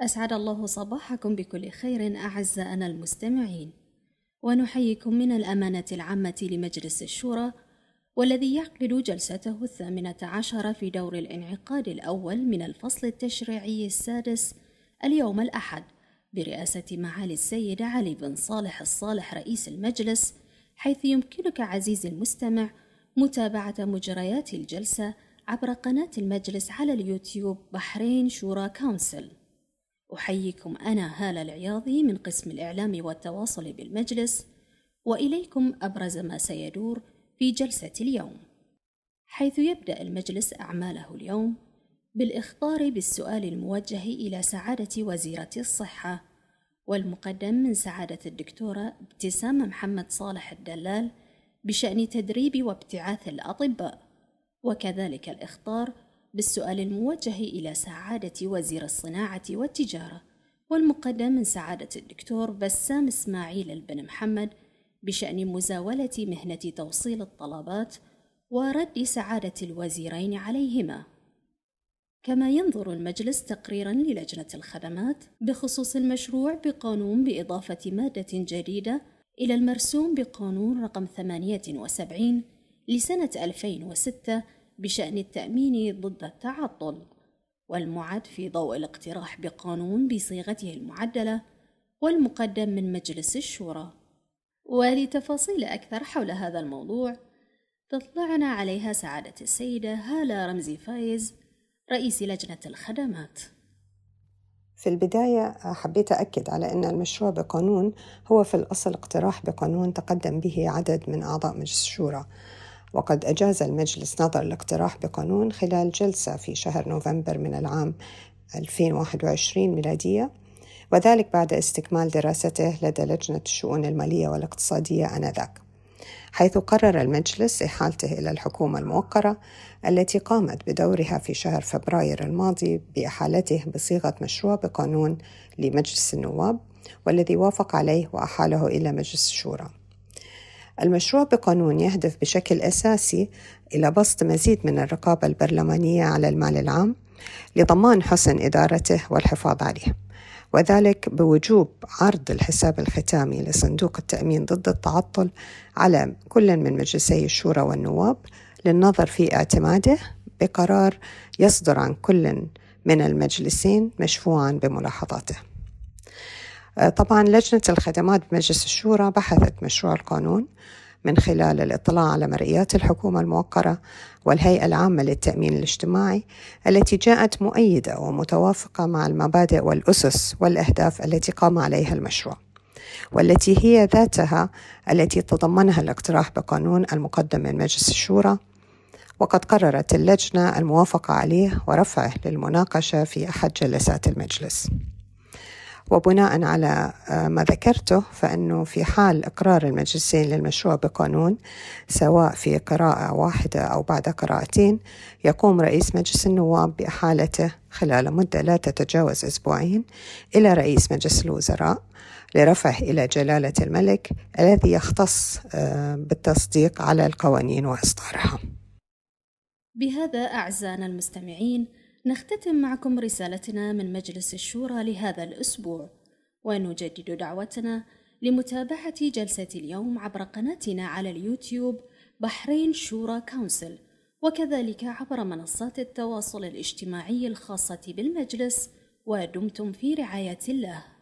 أسعد الله صباحكم بكل خير أعزائنا المستمعين، ونحييكم من الأمانة العامة لمجلس الشورى، والذي يعقد جلسته الثامنة عشر في دور الانعقاد الأول من الفصل التشريعي السادس اليوم الأحد، برئاسة معالي السيد علي بن صالح الصالح رئيس المجلس، حيث يمكنك عزيزي المستمع متابعة مجريات الجلسة عبر قناة المجلس على اليوتيوب بحرين شورى كونسل. أحييكم أنا هالة العياضي من قسم الإعلام والتواصل بالمجلس وإليكم أبرز ما سيدور في جلسة اليوم حيث يبدأ المجلس أعماله اليوم بالإخطار بالسؤال الموجه إلى سعادة وزيرة الصحة والمقدم من سعادة الدكتورة ابتسام محمد صالح الدلال بشأن تدريب وابتعاث الأطباء وكذلك الإخطار بالسؤال الموجه إلى سعادة وزير الصناعة والتجارة والمقدم من سعادة الدكتور بسام إسماعيل البن محمد بشأن مزاولة مهنة توصيل الطلبات ورد سعادة الوزيرين عليهما. كما ينظر المجلس تقريرا للجنة الخدمات بخصوص المشروع بقانون بإضافة مادة جديدة إلى المرسوم بقانون رقم 78 لسنة 2006 بشأن التأمين ضد التعطل والمعد في ضوء الاقتراح بقانون بصيغته المعدلة والمقدم من مجلس الشورى ولتفاصيل أكثر حول هذا الموضوع تطلعنا عليها سعادة السيدة هالة رمزي فايز رئيس لجنة الخدمات في البداية حبيت أكد على أن المشروع بقانون هو في الأصل اقتراح بقانون تقدم به عدد من أعضاء مجلس الشورى وقد أجاز المجلس نظر الاقتراح بقانون خلال جلسة في شهر نوفمبر من العام 2021 ميلادية وذلك بعد استكمال دراسته لدى لجنة الشؤون المالية والاقتصادية آنذاك حيث قرر المجلس إحالته إلى الحكومة الموقرة التي قامت بدورها في شهر فبراير الماضي بإحالته بصيغة مشروع بقانون لمجلس النواب والذي وافق عليه وأحاله إلى مجلس الشورى المشروع بقانون يهدف بشكل أساسي إلى بسط مزيد من الرقابة البرلمانية على المال العام لضمان حسن إدارته والحفاظ عليه وذلك بوجوب عرض الحساب الختامي لصندوق التأمين ضد التعطل على كل من مجلسي الشورى والنواب للنظر في اعتماده بقرار يصدر عن كل من المجلسين مشفوعا بملاحظاته آه، طبعا لجنة الخدمات بمجلس الشورى بحثت مشروع القانون من خلال الاطلاع على مرئيات الحكومة الموقرة والهيئة العامة للتأمين الاجتماعي التي جاءت مؤيدة ومتوافقة مع المبادئ والأسس والأهداف التي قام عليها المشروع. والتي هي ذاتها التي تضمنها الاقتراح بقانون المقدم من مجلس الشورى وقد قررت اللجنة الموافقة عليه ورفعه للمناقشة في أحد جلسات المجلس. وبناء على آه، ما ذكرته فأنه في حال إقرار المجلسين للمشروع بقانون سواء في قراءة واحدة أو بعد قراءتين يقوم رئيس مجلس النواب بإحالته خلال مدة لا تتجاوز أسبوعين إلى رئيس مجلس الوزراء لرفعه إلى جلالة الملك الذي يختص آه، بالتصديق على القوانين وإصدارها بهذا أعزائنا المستمعين نختتم معكم رسالتنا من مجلس الشورى لهذا الأسبوع ونجدد دعوتنا لمتابعة جلسة اليوم عبر قناتنا على اليوتيوب بحرين شورى كونسل وكذلك عبر منصات التواصل الاجتماعي الخاصة بالمجلس ودمتم في رعاية الله